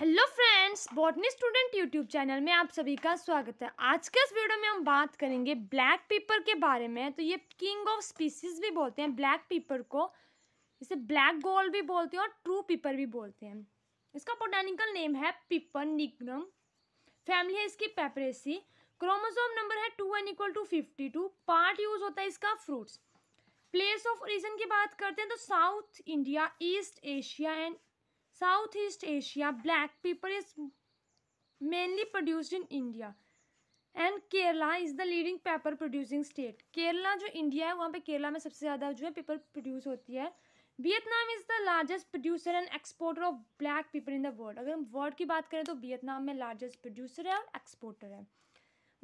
Hello friends botany student YouTube channel में आप सभी का स्वागत है आज के इस वीडियो में हम बात करेंगे ब्लैक पीपर के बारे में तो ये किंग ऑफ स्पीसीज भी बोलते हैं ब्लैक पीपर को इसे ब्लैक गोल भी बोलते हैं और ट्रू पीपर भी बोलते हैं इसका बोटानिकल नेम है पीपर निग्नम फैमिली है इसकी पेपरेसी क्रोमोजोम नंबर है two N equal to fifty two part use होता है इसका फ्रूट्स प्लेस ऑफ ओरिजिन की बात करते हैं तो south India east Asia and south east Asia black pepper is mainly produced in India and Kerala is the leading pepper producing state Kerala जो India है वहाँ पे केरला में सबसे ज़्यादा जो है पेपर प्रोड्यूस होती है Vietnam is the largest producer and exporter of black pepper in the world अगर हम वर्ल्ड की बात करें तो वियतनाम में लार्जेस्ट प्रोड्यूसर है और एक्सपोर्टर है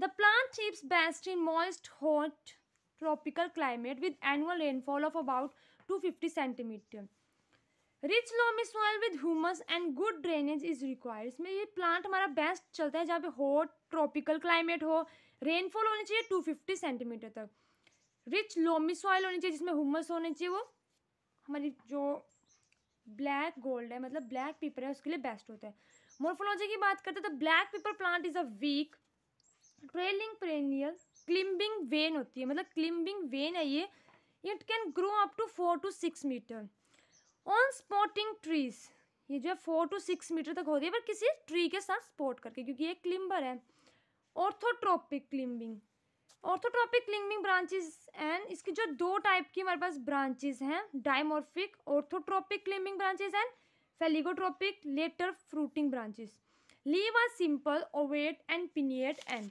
the plan chips best in moist hot tropical climate with annual rainfall of about two fifty centimetre rich loamy soil with humus and good drainage is required इसमें ये plant हमारा best चलता है जहाँ पे हॉट ट्रॉपिकल क्लाइमेट हो rainfall होनी चाहिए टू फिफ्टी सेंटीमीटर तक रिच लोमी सॉइल होनी चाहिए जिसमें हुमस होने चाहिए वो हमारी जो ब्लैक गोल्ड है मतलब ब्लैक पीपर है उसके लिए बेस्ट होता है मोर्फोलॉजी की बात करते हैं तो black pepper plant is a weak trailing perennial climbing vine होती है मतलब क्लिम्बिंग वेन है ये it can grow up to four to six metre on supporting trees ये जो है फोर टू सिक्स मीटर तक होती है पर किसी ट्री के साथ स्पॉट करके क्योंकि ये क्लिम्बर है orthotropic climbing orthotropic climbing branches and इसकी जो दो टाइप की हमारे पास ब्रांचेस हैं dimorphic orthotropic climbing branches and plagiotropic lateral fruiting branches leave are simple ovate and pinnate and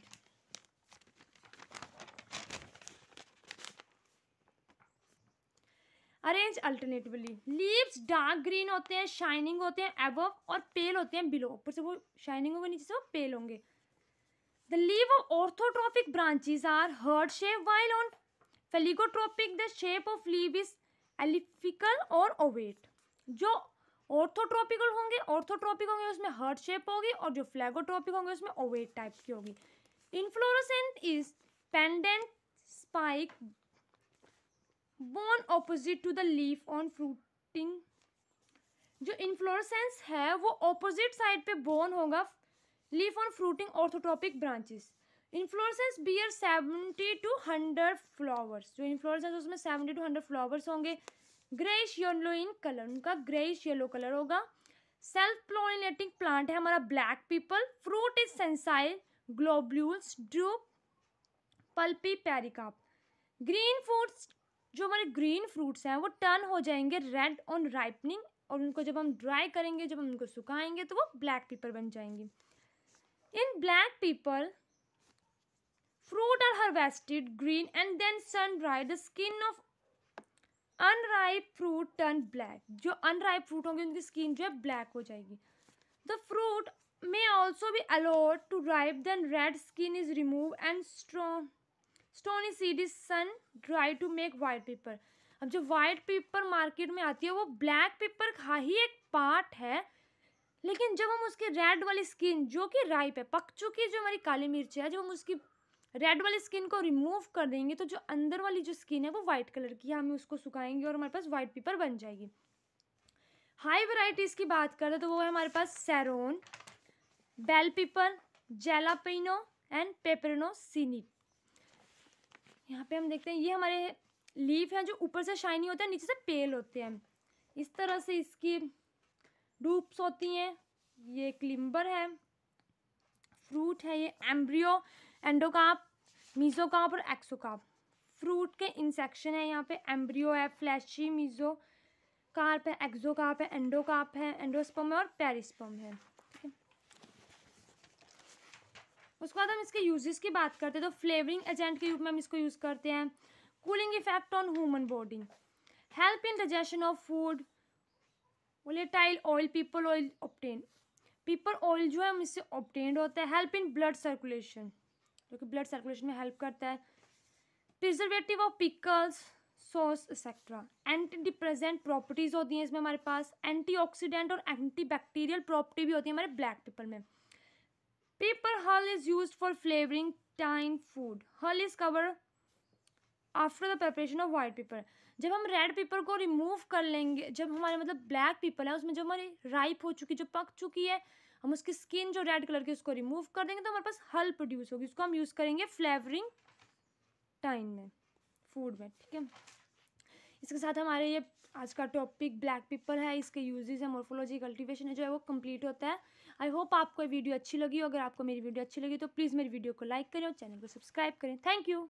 arranged alternatively leaves dark green होते हैं शाइनिंग होते हैं एबव और पेल होते हैं बिलो ऊपर से वो शाइनिंग होंगे नीचे से वो पेल होंगे the leave of orthotropic branches are heart shape while on plagiotropic the shape of leave is elliptical और ओवेट जो ऑर्थोट्रॉपिकल होंगे ऑर्थोट्रॉपिक होंगे उसमें हर्ड शेप होगी और जो फ्लैगोट्रॉपिक होंगे उसमें ओवेट टाइप की होगी inflorescence is pendent spike borne opposite to the leaf on fruiting जो इन्फ्लोरसेंस है वो ऑपोजिट साइड पे बॉन होगा leaf on fruiting orthotropic branches inflorescence bear seventy to hundred flowers जो इन्फ्लोरसेंस उसमें सेवेंटी टू हंड्रेड फ्लावर्स होंगे greyish yellow in colour उनका greyish yellow colour होगा सेल्फ प्लोलिनेटिंग प्लांट है हमारा black pepper fruit is sessile globules drupe pulpy pericarp green fruits जो हमारे green fruits हैं वो टर्न हो जाएंगे रेड ऑन राइपनिंग और उनको जब हम ड्राई करेंगे जब हम उनको सुखाएंगे तो वो ब्लैक पीपल बन जाएंगे in black pepper fruit are harvested green and then sun dry the skin of unripe fruit turn black जो अनराइप फ्रूट होंगे उनकी स्किन जो है ब्लैक हो जाएगी the fruit may also be allowed to ripe then red skin is remove and strong stony is sun dry to make white pepper अब जो white paper market में आती है वो ब्लैक पेपर का ही एक पार्ट है लेकिन जब हम उसकी रेड वाली स्किन जो कि राइप है पक चुकी जो हमारी काली मिर्च है जब हम उसकी रेड वाली स्किन को रिमूव कर देंगे तो जो अंदर वाली जो स्किन है वो वाइट कलर की है हम उसको सुखाएंगे और हमारे पास वाइट पेपर बन जाएगी हाई वराइटीज़ की बात करें तो वो है हमारे पास serrano bell pepper jalapeno and pepperoncini यहाँ पे हम देखते हैं ये हमारे लीफ हैं जो ऊपर से शाइनी होते हैं नीचे से पेल होते हैं इस तरह से इसकी डूप्स होती हैं ये क्लिम्बर है फ्रूट है ये एम्ब्रियो एंडोकाप मीजोकाप और एक्सोकाप फ्रूट के इंसेक्शन है यहाँ पे एम्ब्रियो है फ्लैशी मीजो कार्प है एक्जोकाप है एंडोकाप है एंडोस्पम है और पेरिस्पम है उसके बाद हम इसके यूजेस की बात करते हैं तो फ्लेवरिंग एजेंट के रूप में हम इसको यूज़ करते हैं cooling effect on human body help in digestion of food volatile oil pepper oil ऑप्टेन पीपल ऑयल जो है इससे ऑप्टेंड होता है हेल्प इन ब्लड सर्कुलेशन जो कि ब्लड सर्कुलेशन में हेल्प करता है preservative of pickles sauce etcetera anti depressant properties होती हैं इसमें हमारे पास एंटीऑक्सीडेंट और एंटी बैक्टीरियल प्रॉपर्टी भी होती है हमारे ब्लैक पीपल में Paper hull is used for flavoring tine food. Hull is covered after the preparation of white pepper जब हम रेड पेपर को रिमूव कर लेंगे जब हमारे मतलब ब्लैक पेपर है उसमें जो हमारी राइप हो चुकी जो पक चुकी है हम उसकी स्किन जो रेड कलर की उसको रिमूव कर देंगे तो हमारे पास हल प्रोड्यूस होगी उसको हम यूज़ करेंगे फ्लेवरिंग टाइम में फूड में ठीक है इसके साथ हमारे ये आज का टॉपिक ब्लैक पीपल है इसके यूजेज है मोर्फोलॉजी कल्टीवेशन जो है वो कंप्लीट होता है आई होप आपको वीडियो अच्छी लगी हो अगर आपको मेरी वीडियो अच्छी लगी तो प्लीज़ मेरी वीडियो को लाइक करें और चैनल को सब्सक्राइब करें थैंक यू